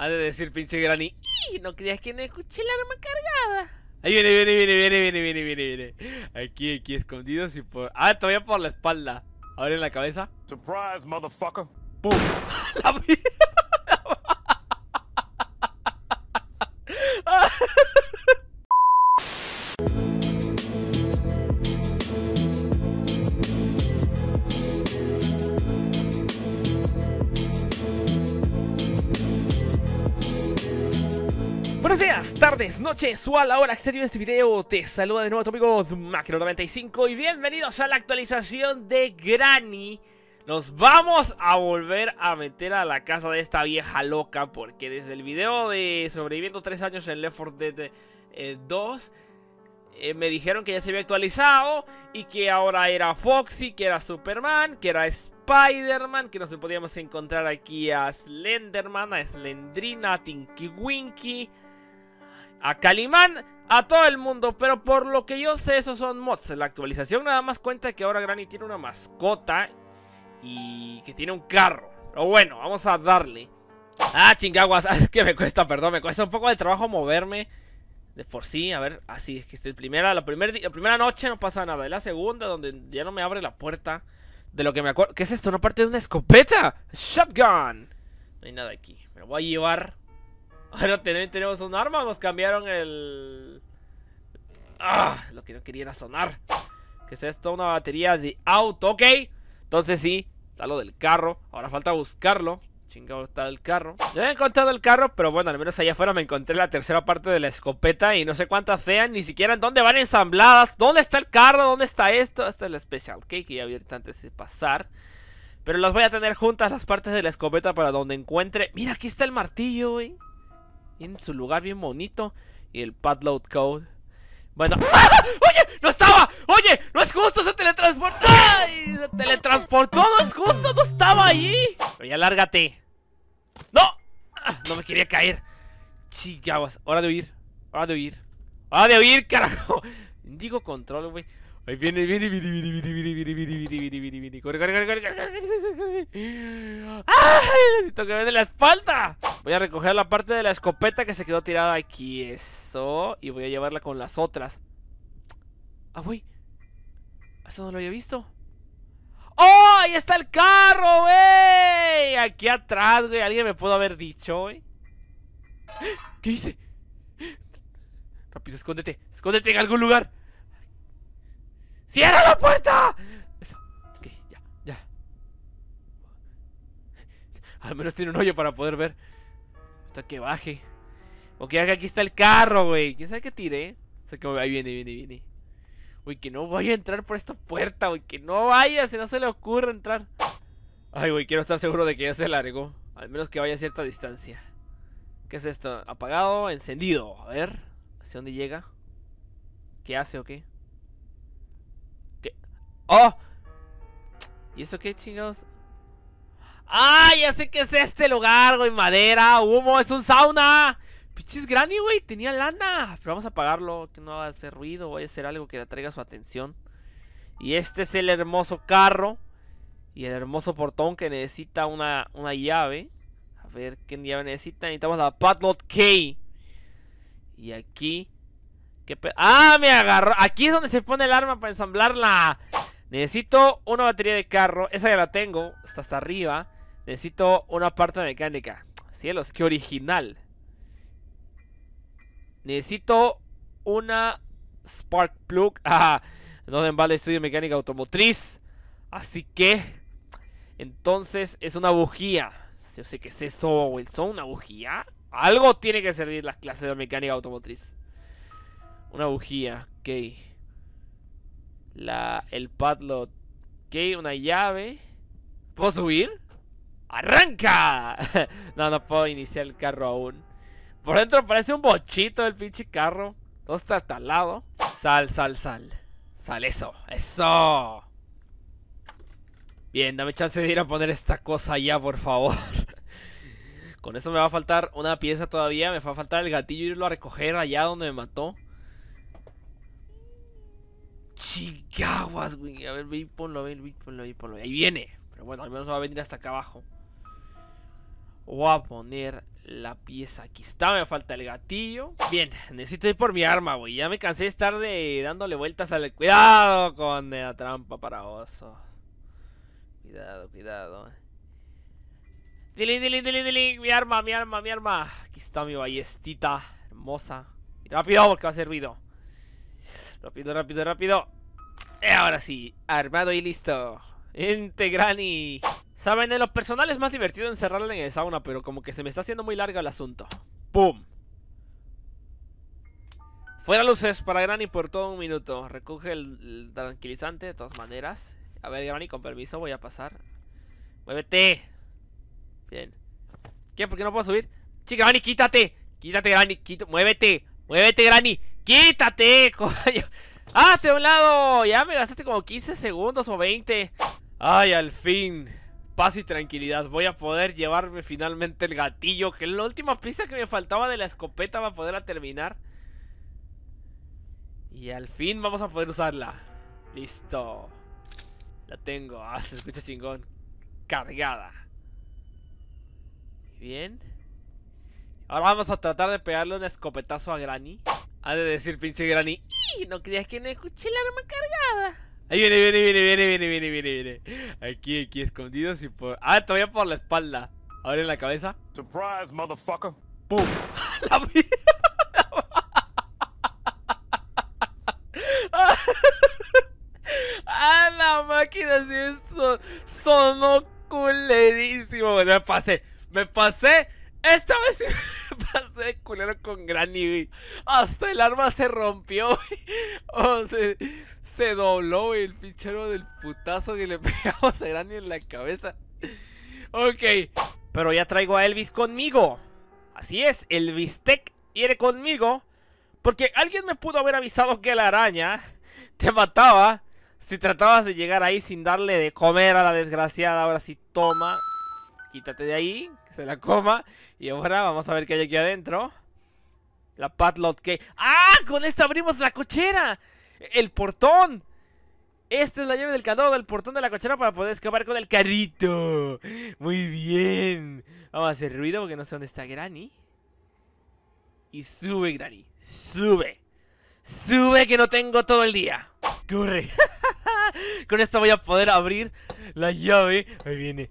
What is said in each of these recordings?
Ha de decir pinche Granny. No creías que no escuché el arma cargada. Ahí viene, viene, viene, viene, viene, viene, viene, viene. Aquí, aquí, escondidos y por. Ah, todavía por la espalda. Abre la cabeza. Surprise, motherfucker. ¡Pum! la Buenos días, tardes, noches o a la hora exterior este video Te saluda de nuevo tu amigo Macro95 y bienvenidos a la actualización de Granny Nos vamos a volver a meter a la casa de esta vieja loca Porque desde el video de sobreviviendo 3 años en Left 4 Dead 2 eh, eh, me dijeron que ya se había actualizado y que ahora era Foxy, que era Superman, que era Spiderman man que nos podíamos encontrar aquí a Slenderman, a Slendrina, a Tinky Winky, a Calimán, a todo el mundo. Pero por lo que yo sé, esos son mods. La actualización nada más cuenta que ahora Granny tiene una mascota y que tiene un carro. Pero bueno, vamos a darle. Ah, chingaguas, es que me cuesta, perdón, me cuesta un poco de trabajo moverme. De por sí, a ver, así ah, es que primera, la, la primera noche no pasa nada. Es la segunda donde ya no me abre la puerta. De lo que me acuerdo. ¿Qué es esto? ¿Una parte de una escopeta? ¡Shotgun! No hay nada aquí. Me voy a llevar. Ahora tenemos un arma, nos cambiaron el... ¡Ah! Lo que no quería era sonar. Que es esto? Una batería de auto, ok. Entonces sí, está lo del carro. Ahora falta buscarlo. Chingado está el carro. No he encontrado el carro, pero bueno, al menos allá afuera me encontré la tercera parte de la escopeta y no sé cuántas sean, ni siquiera en dónde van ensambladas. ¿Dónde está el carro? ¿Dónde está esto? Esta es la Special Cake que ya había antes de pasar. Pero las voy a tener juntas las partes de la escopeta para donde encuentre. Mira, aquí está el martillo, güey en su lugar bien bonito. Y el padload code. Bueno. ¡Ah, ah! ¡Oye! ¡No estaba! ¡Oye! ¡No es justo! ¡Se teletransportó! ¡Se teletransportó! ¡No es justo! ¡No estaba ahí! Oye, alárgate lárgate. ¡No! Ah, no me quería caer. Chillaguas. Hora de huir. Hora de huir. Hora de huir, carajo. Digo control, güey. Ahí viene, viene, viene, viene, viene, viene, viene, viene, viene, viene, viene, Corre, corre, corre, corre, corre. ¡Ay! Necesito que me de la espalda. Voy a recoger la parte de la escopeta que se quedó tirada aquí. Eso. Y voy a llevarla con las otras. Ah, güey. Eso no lo había visto. ¡Oh! Ahí está el carro, güey. Aquí atrás, güey. Alguien me pudo haber dicho, güey. ¿Qué hice? Rápido, escóndete. Escóndete en algún lugar. ¡Cierra la puerta! Ok, ya, ya. Al menos tiene un hoyo para poder ver. Hasta que baje. Ok, aquí está el carro, güey. ¿Quién sabe qué tiré? O sea, que ahí viene, viene, viene. Uy, que no vaya a entrar por esta puerta, güey. Que no vaya, si no se le ocurre entrar. Ay, güey, quiero estar seguro de que ya se largó. Al menos que vaya a cierta distancia. ¿Qué es esto? Apagado, encendido. A ver, ¿hacia dónde llega? ¿Qué hace o qué? ¡Oh! ¿Y eso qué chingados? ¡Ay! ¡Ah! Ya sé que es este lugar, güey. Madera, humo, es un sauna. Pichis Granny, güey. Tenía lana. Pero vamos a apagarlo. Que no va a hacer ruido. Voy a hacer algo que le atraiga su atención. Y este es el hermoso carro. Y el hermoso portón que necesita una, una llave. A ver qué llave necesita. Necesitamos la Padlock Key Y aquí. ¡Ah! Me agarró. Aquí es donde se pone el arma para ensamblarla. Necesito una batería de carro. Esa ya la tengo. Está hasta arriba. Necesito una parte mecánica. Cielos, qué original. Necesito una spark plug. Ah, no de vale estudio mecánica automotriz. Así que... Entonces es una bujía. Yo sé que es eso, Wilson. Una bujía. Algo tiene que servir las clases de mecánica automotriz. Una bujía, ok. La, el padlock. Ok, una llave. ¿Puedo subir? ¡Arranca! no, no puedo iniciar el carro aún. Por dentro parece un bochito el pinche carro. Todo está talado. Sal, sal, sal. Sal, eso, eso. Bien, dame chance de ir a poner esta cosa allá, por favor. Con eso me va a faltar una pieza todavía. Me va a faltar el gatillo y irlo a recoger allá donde me mató. Chigaguas, güey. A ver, ve ponlo, ve, ponlo, ve ponlo. Ahí viene. Pero bueno, al menos va a venir hasta acá abajo. Voy a poner la pieza aquí está. Me falta el gatillo. Bien, necesito ir por mi arma, güey. Ya me cansé de estar de dándole vueltas al... Cuidado con la trampa para oso. Cuidado, cuidado. Dile, dile, dile, dile. Mi arma, mi arma, mi arma. Aquí está mi ballestita hermosa. Rápido, porque va a hacer ruido. Rápido, rápido, rápido. Eh, ahora sí, armado y listo. Granny! Saben, en lo personal es más divertido encerrarla en el sauna, pero como que se me está haciendo muy larga el asunto. ¡Pum! Fuera luces para Granny por todo un minuto. Recoge el, tranquilizante de todas maneras. A ver, Granny, con permiso, voy a pasar. ¡Muévete! Bien. ¿Qué? ¿Por qué no puedo subir? ¡Chica, Granny, quítate! ¡Quítate, Granny! ¡Muévete! ¡Muévete, Granny! ¡Quítate, coño! ¡Ah, te un lado! Ya me gastaste como 15 segundos o 20. ¡Ay, al fin! Paz y tranquilidad. Voy a poder llevarme finalmente el gatillo, que es la última pieza que me faltaba de la escopeta para poderla terminar. Y al fin vamos a poder usarla. Listo. La tengo. Ah, se escucha chingón. Cargada. Bien. Ahora vamos a tratar de pegarle un escopetazo a Granny. Ha de decir pinche Granny no creas que no escuché el arma cargada. Ahí viene, viene, viene, viene, viene, viene, viene, viene. Aquí, aquí, escondidos y por... Ah, todavía por la espalda. Abre en la cabeza. Surprise, motherfucker. ¡Pum! la ¡Ah, la máquina! Sí, eso sonó culerísimo. Me pasé, me pasé. Esta vez... pasé de culero con Granny, Hasta el arma se rompió, se dobló, el pichero del putazo que le pegamos a Granny en la cabeza. Ok, pero ya traigo a Elvis conmigo. Así es, el bistec viene conmigo. Porque alguien me pudo haber avisado que la araña te mataba si tratabas de llegar ahí sin darle de comer a la desgraciada. Ahora sí, toma, quítate de ahí se la coma. Y ahora vamos a ver qué hay aquí adentro. La padlock que... ¡Ah! Con esto abrimos la cochera. El portón. Esta es la llave del candado del portón de la cochera para poder escapar con el carrito. Muy bien. Vamos a hacer ruido porque no sé dónde está Granny. Y sube, Granny. Sube. Sube que no tengo todo el día. Corre. con esto voy a poder abrir la llave. Ahí viene.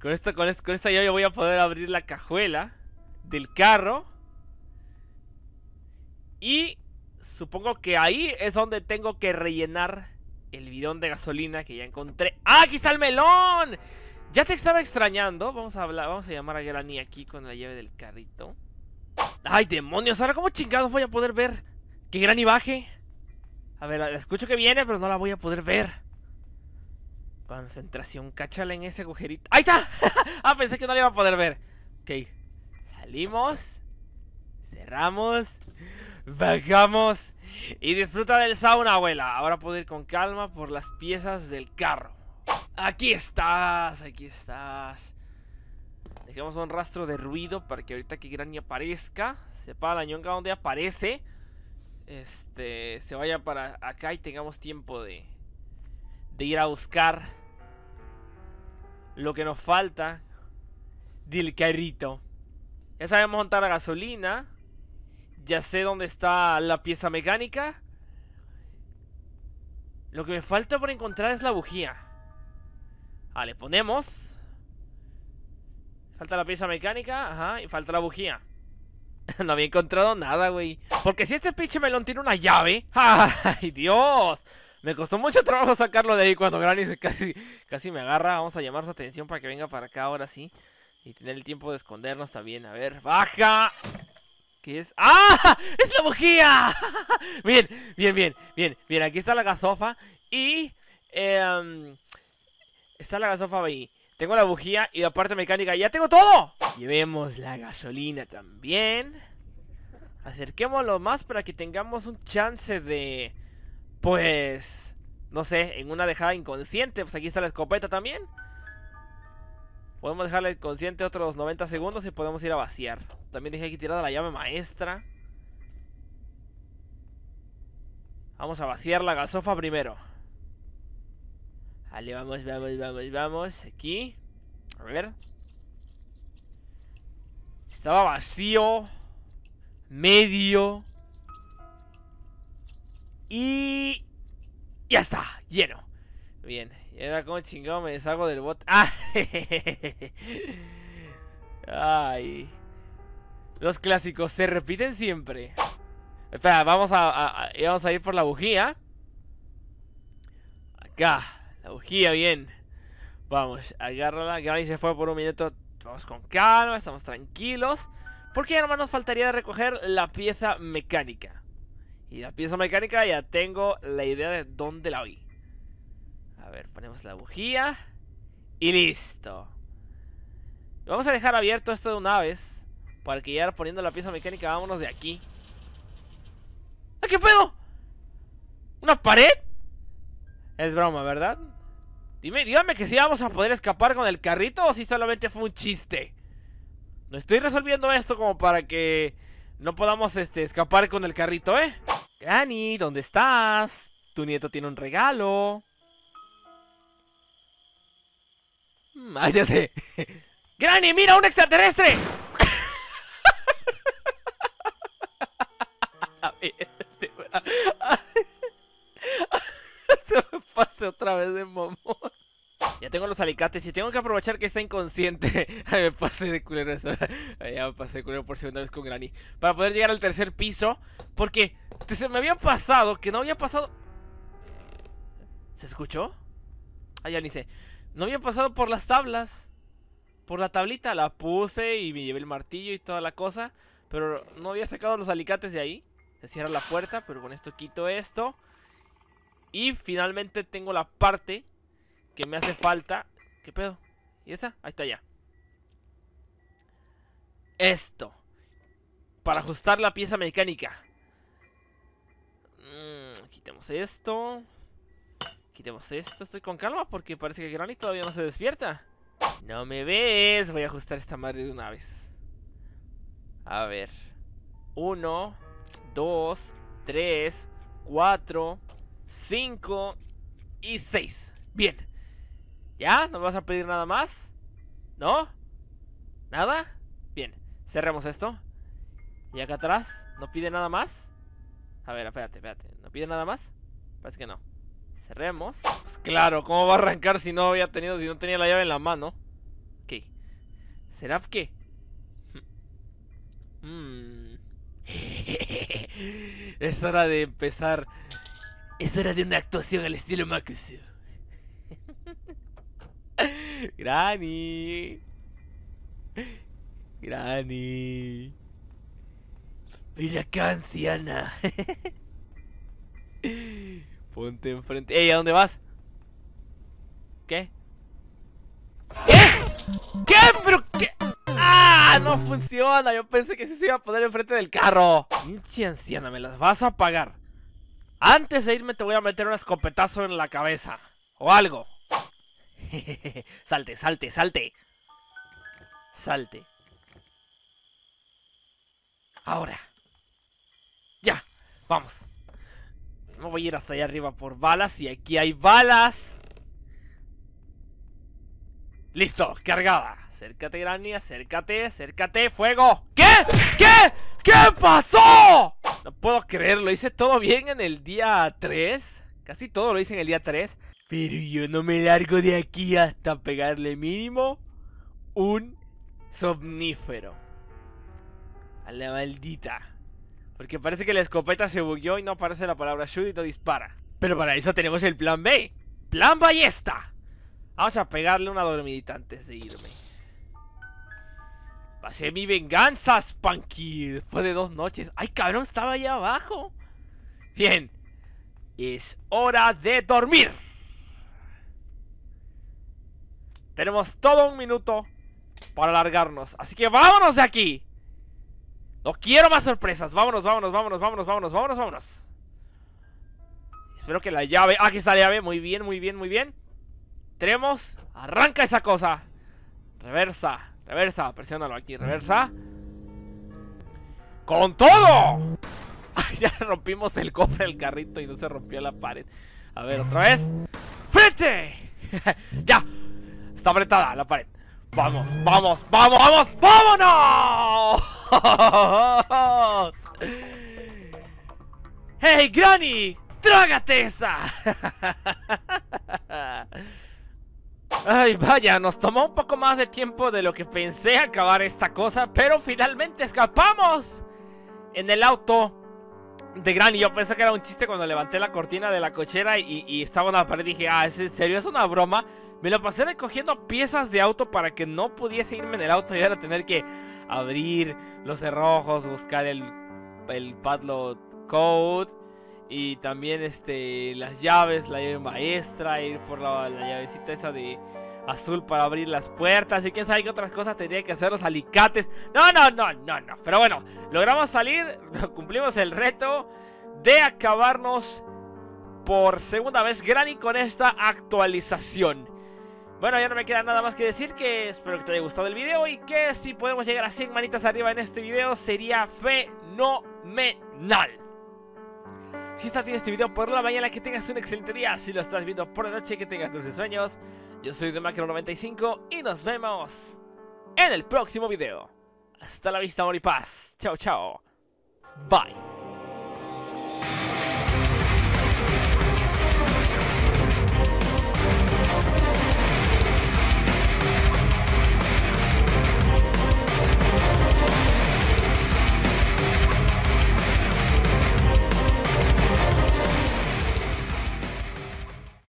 Con esto, con esta llave voy a poder abrir la cajuela del carro. Y supongo que ahí es donde tengo que rellenar el bidón de gasolina que ya encontré. ¡Ah, aquí está el melón! Ya te estaba extrañando. Vamos a hablar, vamos a llamar a Granny aquí con la llave del carrito. ¡Ay, demonios! Ahora cómo chingados voy a poder ver que Granny baje. A ver, la escucho que viene, pero no la voy a poder ver. Concentración, cachala en ese agujerito. ¡Ahí está! ah, pensé que no le iba a poder ver. Ok. Salimos. Cerramos. Bajamos. Y disfruta del sauna, abuela. Ahora puedo ir con calma por las piezas del carro. Aquí estás, aquí estás. Dejemos un rastro de ruido para que ahorita que Granny aparezca, sepa la ñonga donde aparece, este, se vaya para acá y tengamos tiempo de, de ir a buscar lo que nos falta del carrito. Ya sabemos montar la gasolina. Ya sé dónde está la pieza mecánica. Lo que me falta por encontrar es la bujía. Vale, ah, ponemos. Falta la pieza mecánica, ajá, y falta la bujía. no había encontrado nada, güey. Porque si este pinche melón tiene una llave. ¡Ay, Dios! Me costó mucho trabajo sacarlo de ahí cuando Granny casi, casi me agarra. Vamos a llamar su atención para que venga para acá ahora sí. Y tener el tiempo de escondernos también. A ver, baja. ¿Qué es? ¡Ah! ¡Es la bujía! bien, bien, bien, bien, bien. Aquí está la gasofa. Y... Em, está la gasofa ahí. Tengo la bujía y la parte mecánica. ¡Ya tengo todo! Llevemos la gasolina también. Acerquémoslo más para que tengamos un chance de... Pues, no sé, en una dejada inconsciente, pues aquí está la escopeta también. Podemos dejarla inconsciente otros 90 segundos y podemos ir a vaciar. También dejé aquí tirada la llave maestra. Vamos a vaciar la gasofa primero. Vale, vamos, vamos, vamos, vamos. Aquí. A ver. Estaba vacío. Medio. Y... Ya está, lleno. Bien, y como chingado me deshago del bot. Ah, ay. Los clásicos se repiten siempre. Espera, vamos a, vamos a ir por la bujía. Acá, la bujía, bien. Vamos, agárrala. Granny se fue por un minuto. Vamos con calma, estamos tranquilos. Porque nomás nos faltaría recoger la pieza mecánica. Y la pieza mecánica ya tengo la idea de dónde la vi. A ver, ponemos la bujía. Y listo. Vamos a dejar abierto esto de una vez. Para que ya poniendo la pieza mecánica, vámonos de aquí. ¿Ah, qué pedo? ¿Una pared? Es broma, ¿verdad? Dime, dígame que si sí vamos a poder escapar con el carrito o si solamente fue un chiste. No estoy resolviendo esto como para que no podamos este, escapar con el carrito, ¿eh? Granny, ¿dónde estás? Tu nieto tiene un regalo. Váyase. Mm, ya ¡Granny, mira, un extraterrestre! A se me pase otra vez de momo. Ya tengo los alicates y tengo que aprovechar que está inconsciente. Ay, me pasé de culero eso. ya me pasé de culero por segunda vez con Granny. Para poder llegar al tercer piso. Porque se me había pasado que no había pasado... ¿Se escuchó? Ah, ya ni sé. No había pasado por las tablas. Por la tablita la puse y me llevé el martillo y toda la cosa. Pero no había sacado los alicates de ahí. Se cierra la puerta, pero con esto quito esto. Y finalmente tengo la parte que me hace falta... ¿Qué pedo? ¿Y esa? Ahí está ya. Esto. Para ajustar la pieza mecánica. Mm, quitemos esto. Quitemos esto. Estoy con calma porque parece que Granny todavía no se despierta. No me ves. Voy a ajustar esta madre de una vez. A ver. Uno, dos, tres, cuatro, cinco y seis. Bien. ¿Ya? ¿No vas a pedir nada más? ¿No? ¿Nada? Bien, cerremos esto. Y acá atrás, ¿no pide nada más? A ver, espérate, espérate. ¿No pide nada más? Parece que no. Cerremos. Pues claro, ¿cómo va a arrancar si no había tenido, si no tenía la llave en la mano? ¿Qué? ¿Será que? Hmm. es hora de empezar. Es hora de una actuación al estilo Macusio Granny. Granny. mira acá, anciana. Ponte enfrente. ¡Ey, ¿a dónde vas? ¿Qué? ¿Qué? ¿Qué? ¿Pero qué? ¡Ah! No funciona. Yo pensé que sí se iba a poner enfrente del carro. Pinche anciana, me las vas a pagar. Antes de irme te voy a meter un escopetazo en la cabeza. O algo. salte, salte, salte. Salte. Ahora. Ya. Vamos. No voy a ir hasta allá arriba por balas. Y aquí hay balas. Listo. Cargada. Acércate, Granny. Acércate. Acércate. Fuego. ¿Qué? ¿Qué? ¿Qué pasó? No puedo creerlo. hice todo bien en el día 3. Casi todo lo hice en el día 3. Pero yo no me largo de aquí hasta pegarle mínimo un somnífero. A la maldita. Porque parece que la escopeta se bugueó y no aparece la palabra shoot y dispara. Pero para eso tenemos el plan B. ¡Plan ballesta! Vamos a pegarle una dormidita antes de irme. Pasé mi venganza, Spanky. Después de dos noches. ¡Ay, cabrón! Estaba allá abajo. Bien. Es hora de dormir. Tenemos todo un minuto para alargarnos. Así que vámonos de aquí. No quiero más sorpresas. Vámonos, vámonos, vámonos, vámonos, vámonos, vámonos, vámonos. Espero que la llave... Ah, aquí está la llave. Muy bien, muy bien, muy bien. Tenemos... Arranca esa cosa. Reversa, reversa. Presiónalo aquí. Reversa. ¡Con todo! ya rompimos el cofre del carrito y no se rompió la pared. A ver, otra vez. ¡Frente! ya, Está apretada la pared. Vamos, vamos, vamos, vamos, vámonos. ¡Hey, Granny! ¡Trágate esa! Ay, vaya, nos tomó un poco más de tiempo de lo que pensé acabar esta cosa, pero finalmente escapamos en el auto de Granny. Yo pensé que era un chiste cuando levanté la cortina de la cochera y, y estaba en la pared y dije, ah, ¿es en serio? ¿Es una broma? Me lo pasé recogiendo piezas de auto para que no pudiese irme en el auto y ahora tener que abrir los cerrojos, buscar el, el padlock code y también este las llaves, la llave maestra, ir por la, llavecita esa de azul para abrir las puertas y quién sabe qué otras cosas tendría que hacer los alicates. No, no, no, no, no. Pero bueno, logramos salir, cumplimos el reto de acabarnos por segunda vez Granny con esta actualización. Bueno, ya no me queda nada más que decir que espero que te haya gustado el video y que si podemos llegar a 100 manitas arriba en este video sería fenomenal. Si estás viendo este video por la mañana, que tengas un excelente día. Si lo estás viendo por la noche, que tengas dulces sueños. Yo soy de Macro95 y nos vemos en el próximo video. Hasta la vista, amor y paz. Chao, chao. Bye.